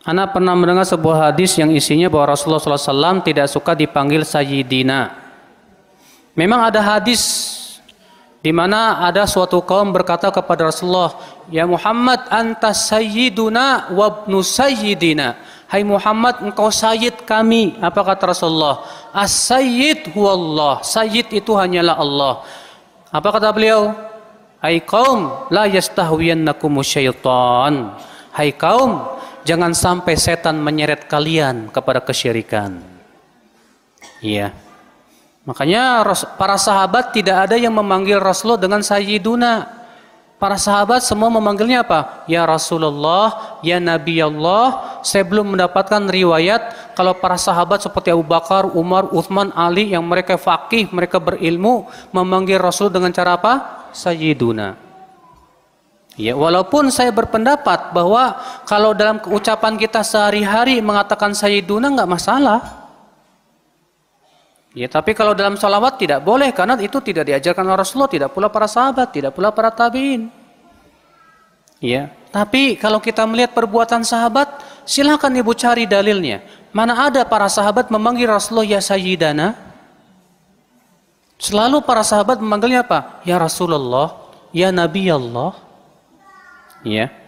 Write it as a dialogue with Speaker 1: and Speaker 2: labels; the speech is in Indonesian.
Speaker 1: Anak pernah mendengar sebuah hadis yang isinya bahwa Rasulullah SAW tidak suka dipanggil Sayyidina. Memang ada hadis di mana ada suatu kaum berkata kepada Rasulullah, "Ya Muhammad, anta sayyiduna wa sayyidina." Hai Muhammad, engkau sayyid kami. Apa kata Rasulullah? As-sayyid huwallah. Sayyid itu hanyalah Allah. Apa kata beliau? Hai kaum, la yastahwiyannakumu syaitan. Hai kaum, jangan sampai setan menyeret kalian kepada kesyirikan. Iya. Makanya para sahabat tidak ada yang memanggil Rasulullah dengan sayyiduna. Para sahabat semua memanggilnya apa? Ya Rasulullah, ya Nabi Allah. Saya belum mendapatkan riwayat kalau para sahabat seperti Abu Bakar, Umar, Uthman, Ali yang mereka fakih, mereka berilmu memanggil Rasul dengan cara apa? Sayyiduna. Ya, walaupun saya berpendapat bahwa kalau dalam ucapan kita sehari-hari mengatakan sayyiduna nggak masalah. Ya, tapi kalau dalam salawat tidak boleh karena itu tidak diajarkan oleh Rasulullah, tidak pula para sahabat, tidak pula para tabiin. Ya, tapi kalau kita melihat perbuatan sahabat, silahkan ibu cari dalilnya. Mana ada para sahabat memanggil Rasulullah ya sayyidana? Selalu para sahabat memanggilnya apa? Ya Rasulullah, ya Nabi Allah.
Speaker 2: Yeah.